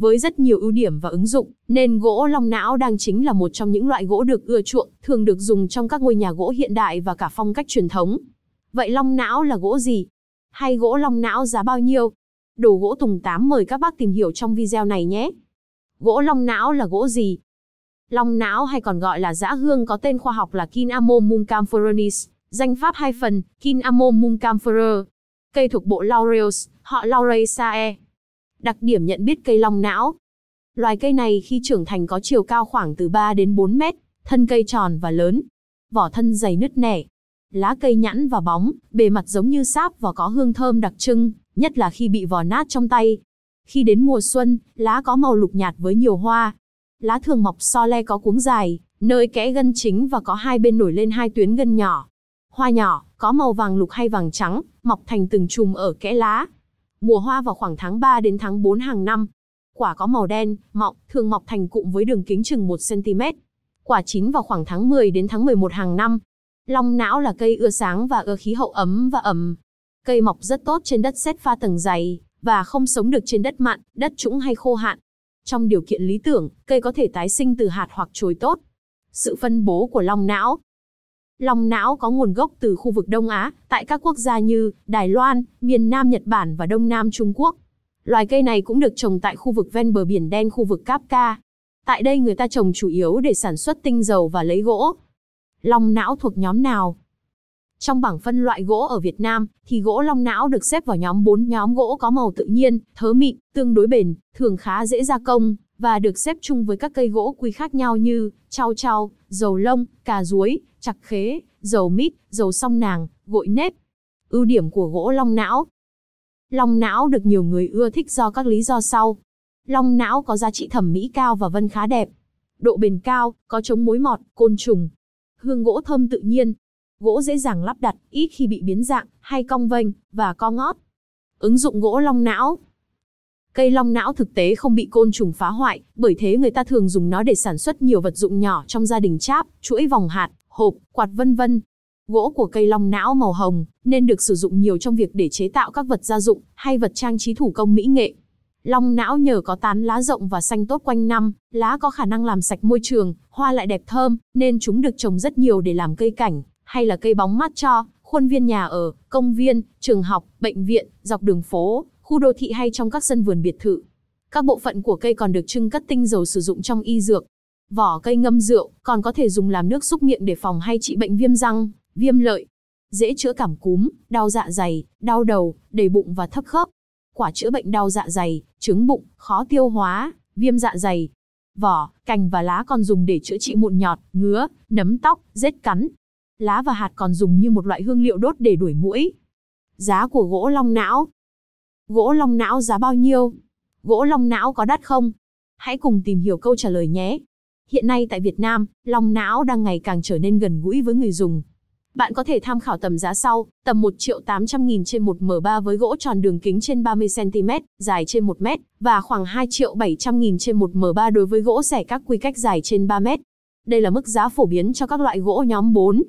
Với rất nhiều ưu điểm và ứng dụng, nên gỗ long não đang chính là một trong những loại gỗ được ưa chuộng, thường được dùng trong các ngôi nhà gỗ hiện đại và cả phong cách truyền thống. Vậy long não là gỗ gì? Hay gỗ long não giá bao nhiêu? Đồ gỗ Tùng Tám mời các bác tìm hiểu trong video này nhé. Gỗ long não là gỗ gì? Long não hay còn gọi là dã hương có tên khoa học là Kinamomum camphoranis, danh pháp hai phần, Kinamomum camphorer. Cây thuộc bộ Laureus, họ laureaceae Đặc điểm nhận biết cây long não. Loài cây này khi trưởng thành có chiều cao khoảng từ 3 đến 4 mét, thân cây tròn và lớn, vỏ thân dày nứt nẻ. Lá cây nhẵn và bóng, bề mặt giống như sáp và có hương thơm đặc trưng, nhất là khi bị vò nát trong tay. Khi đến mùa xuân, lá có màu lục nhạt với nhiều hoa. Lá thường mọc so le có cuống dài, nơi kẽ gân chính và có hai bên nổi lên hai tuyến gân nhỏ. Hoa nhỏ, có màu vàng lục hay vàng trắng, mọc thành từng chùm ở kẽ lá, Mùa hoa vào khoảng tháng 3 đến tháng 4 hàng năm. Quả có màu đen, mọng, thường mọc thành cụm với đường kính chừng 1 cm. Quả chín vào khoảng tháng 10 đến tháng 11 hàng năm. Long não là cây ưa sáng và ưa khí hậu ấm và ẩm. Cây mọc rất tốt trên đất sét pha tầng dày và không sống được trên đất mặn, đất trũng hay khô hạn. Trong điều kiện lý tưởng, cây có thể tái sinh từ hạt hoặc chồi tốt. Sự phân bố của long não Long não có nguồn gốc từ khu vực Đông Á, tại các quốc gia như Đài Loan, miền Nam Nhật Bản và Đông Nam Trung Quốc. Loài cây này cũng được trồng tại khu vực ven bờ biển đen khu vực Kapka. Tại đây người ta trồng chủ yếu để sản xuất tinh dầu và lấy gỗ. Long não thuộc nhóm nào? Trong bảng phân loại gỗ ở Việt Nam, thì gỗ long não được xếp vào nhóm 4 nhóm gỗ có màu tự nhiên, thớ mịn, tương đối bền, thường khá dễ gia công, và được xếp chung với các cây gỗ quý khác nhau như trao trao, dầu lông, cà ruối, chặt khế, dầu mít, dầu song nàng, gội nếp. Ưu điểm của gỗ long não Long não được nhiều người ưa thích do các lý do sau. Long não có giá trị thẩm mỹ cao và vân khá đẹp. Độ bền cao, có chống mối mọt, côn trùng. Hương gỗ thơm tự nhiên. Gỗ dễ dàng lắp đặt, ít khi bị biến dạng, hay cong vênh, và co ngót. Ứng dụng gỗ long não Cây long não thực tế không bị côn trùng phá hoại, bởi thế người ta thường dùng nó để sản xuất nhiều vật dụng nhỏ trong gia đình cháp, chuỗi vòng hạt, hộp, quạt vân vân. Gỗ của cây long não màu hồng nên được sử dụng nhiều trong việc để chế tạo các vật gia dụng hay vật trang trí thủ công mỹ nghệ. Long não nhờ có tán lá rộng và xanh tốt quanh năm, lá có khả năng làm sạch môi trường, hoa lại đẹp thơm, nên chúng được trồng rất nhiều để làm cây cảnh, hay là cây bóng mát cho, khuôn viên nhà ở, công viên, trường học, bệnh viện, dọc đường phố, khu đô thị hay trong các sân vườn biệt thự. Các bộ phận của cây còn được trưng cất tinh dầu sử dụng trong y dược, Vỏ cây ngâm rượu, còn có thể dùng làm nước xúc miệng để phòng hay trị bệnh viêm răng, viêm lợi. Dễ chữa cảm cúm, đau dạ dày, đau đầu, đầy bụng và thấp khớp. Quả chữa bệnh đau dạ dày, trứng bụng, khó tiêu hóa, viêm dạ dày. Vỏ, cành và lá còn dùng để chữa trị mụn nhọt, ngứa, nấm tóc, rết cắn. Lá và hạt còn dùng như một loại hương liệu đốt để đuổi muỗi. Giá của gỗ long não. Gỗ long não giá bao nhiêu? Gỗ long não có đắt không? Hãy cùng tìm hiểu câu trả lời nhé. Hiện nay tại Việt Nam, lòng não đang ngày càng trở nên gần gũi với người dùng. Bạn có thể tham khảo tầm giá sau, tầm 1 triệu 800 nghìn trên 1M3 với gỗ tròn đường kính trên 30cm, dài trên 1m, và khoảng 2 triệu 700 nghìn trên 1M3 đối với gỗ rẻ các quy cách dài trên 3m. Đây là mức giá phổ biến cho các loại gỗ nhóm 4,